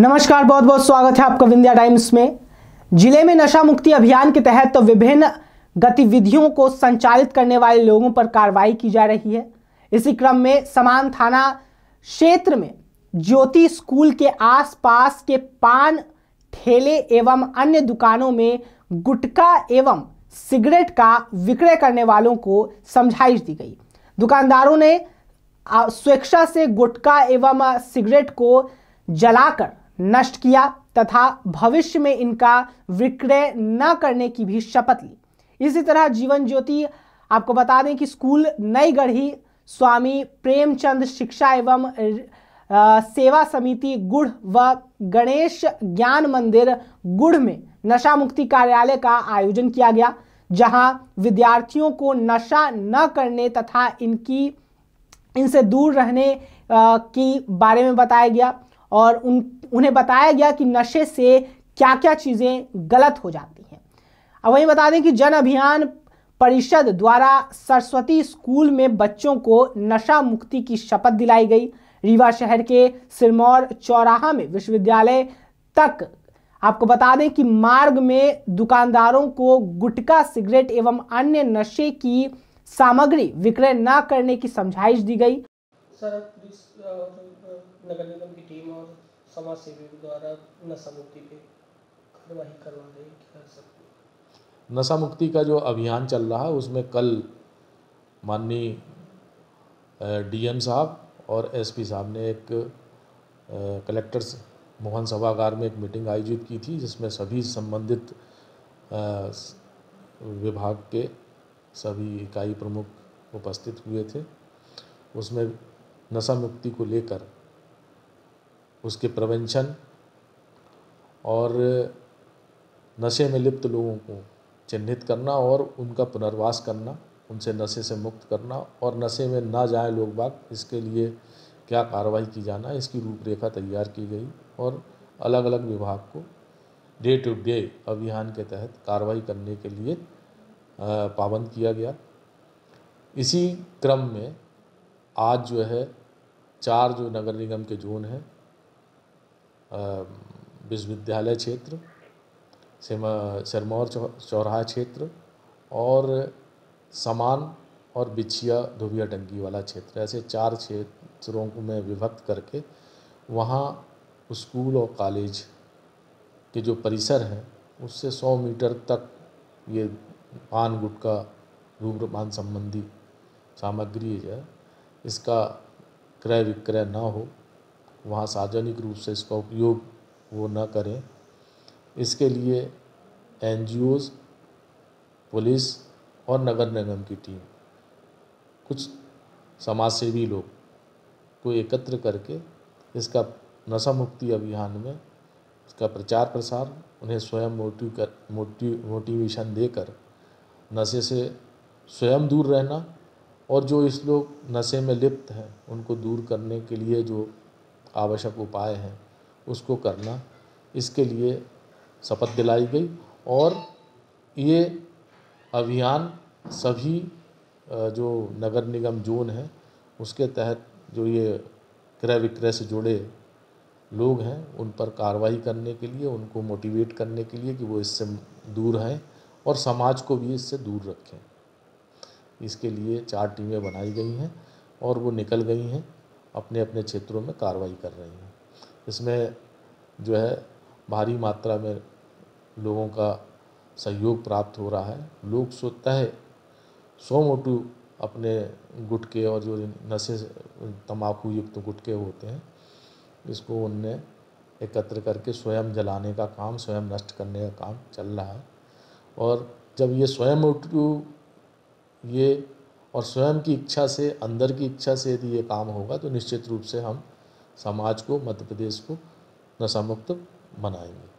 नमस्कार बहुत बहुत स्वागत है आपका विंध्या टाइम्स में जिले में नशा मुक्ति अभियान के तहत तो विभिन्न गतिविधियों को संचालित करने वाले लोगों पर कार्रवाई की जा रही है इसी क्रम में समान थाना क्षेत्र में ज्योति स्कूल के आसपास के पान ठेले एवं अन्य दुकानों में गुटखा एवं सिगरेट का विक्रय करने वालों को समझाइश दी गई दुकानदारों ने स्वेच्छा से गुटखा एवं सिगरेट को जलाकर नष्ट किया तथा भविष्य में इनका विक्रय न करने की भी शपथ ली इसी तरह जीवन ज्योति आपको बता दें कि स्कूल नई गढ़ी स्वामी प्रेमचंद शिक्षा एवं सेवा समिति गुढ़ व गणेश ज्ञान मंदिर गुढ़ में नशा मुक्ति कार्यालय का आयोजन किया गया जहां विद्यार्थियों को नशा न करने तथा इनकी इनसे दूर रहने की बारे में बताया गया और उन उन्हें बताया गया कि नशे से क्या क्या चीज़ें गलत हो जाती हैं अब वहीं बता दें कि जन अभियान परिषद द्वारा सरस्वती स्कूल में बच्चों को नशा मुक्ति की शपथ दिलाई गई रीवा शहर के सिरमौर चौराहा में विश्वविद्यालय तक आपको बता दें कि मार्ग में दुकानदारों को गुटखा सिगरेट एवं अन्य नशे की सामग्री विक्रय न करने की समझाइश दी गई सर पुलिस नगर निगम की टीम और समाज सेवी द्वारा नशा मुक्ति पे कार्रवाई करवा रहे हैं सर नशा मुक्ति का जो अभियान चल रहा है उसमें कल माननीय डीएम साहब और एसपी साहब ने एक कलेक्टर मोहन सभागार में एक मीटिंग आयोजित की थी जिसमें सभी संबंधित विभाग के सभी इकाई प्रमुख उपस्थित हुए थे उसमें नशा मुक्ति को लेकर उसके प्रवेंशन और नशे में लिप्त लोगों को चिन्हित करना और उनका पुनर्वास करना उनसे नशे से मुक्त करना और नशे में ना जाए लोग बाग इसके लिए क्या कार्रवाई की जाना इसकी रूपरेखा तैयार की गई और अलग अलग विभाग को डे टू डे अभियान के तहत कार्रवाई करने के लिए पाबंद किया गया इसी क्रम में आज जो है चार जो नगर निगम के जोन हैं विश्वविद्यालय क्षेत्र सिरमौर चौराहा क्षेत्र और समान और बिछिया धोबिया टंकी वाला क्षेत्र ऐसे चार क्षेत्रों को मैं विभक्त करके वहाँ स्कूल और कॉलेज के जो परिसर हैं उससे सौ मीटर तक ये पान गुटका धूम्रपान संबंधी सामग्री जो है इसका क्रय विक्रय ना हो वहाँ सार्वजनिक रूप से इसका उपयोग वो ना करें इसके लिए एन पुलिस और नगर निगम की टीम कुछ समाजसेवी लोग को एकत्र करके इसका नशा मुक्ति अभियान में इसका प्रचार प्रसार उन्हें स्वयं मोटिव कर मोटिव मोटिवेशन देकर नशे से स्वयं दूर रहना और जो इस लोग नशे में लिप्त हैं उनको दूर करने के लिए जो आवश्यक उपाय हैं उसको करना इसके लिए शपथ दिलाई गई और ये अभियान सभी जो नगर निगम जोन है उसके तहत जो ये क्रय विक्रय से जुड़े लोग हैं उन पर कार्रवाई करने के लिए उनको मोटिवेट करने के लिए कि वो इससे दूर हैं और समाज को भी इससे दूर रखें इसके लिए चार टीमें बनाई गई हैं और वो निकल गई हैं अपने अपने क्षेत्रों में कार्रवाई कर रही हैं इसमें जो है भारी मात्रा में लोगों का सहयोग प्राप्त हो रहा है लोग स्वतः सो मोटू अपने गुटके और जो नशे तम्बाकू युक्त गुटके होते हैं इसको उनने एकत्र करके स्वयं जलाने का काम स्वयं नष्ट करने का काम चल रहा है और जब ये स्वयं मोटू ये और स्वयं की इच्छा से अंदर की इच्छा से यदि ये काम होगा तो निश्चित रूप से हम समाज को मध्य प्रदेश को नशामुक्त बनाएंगे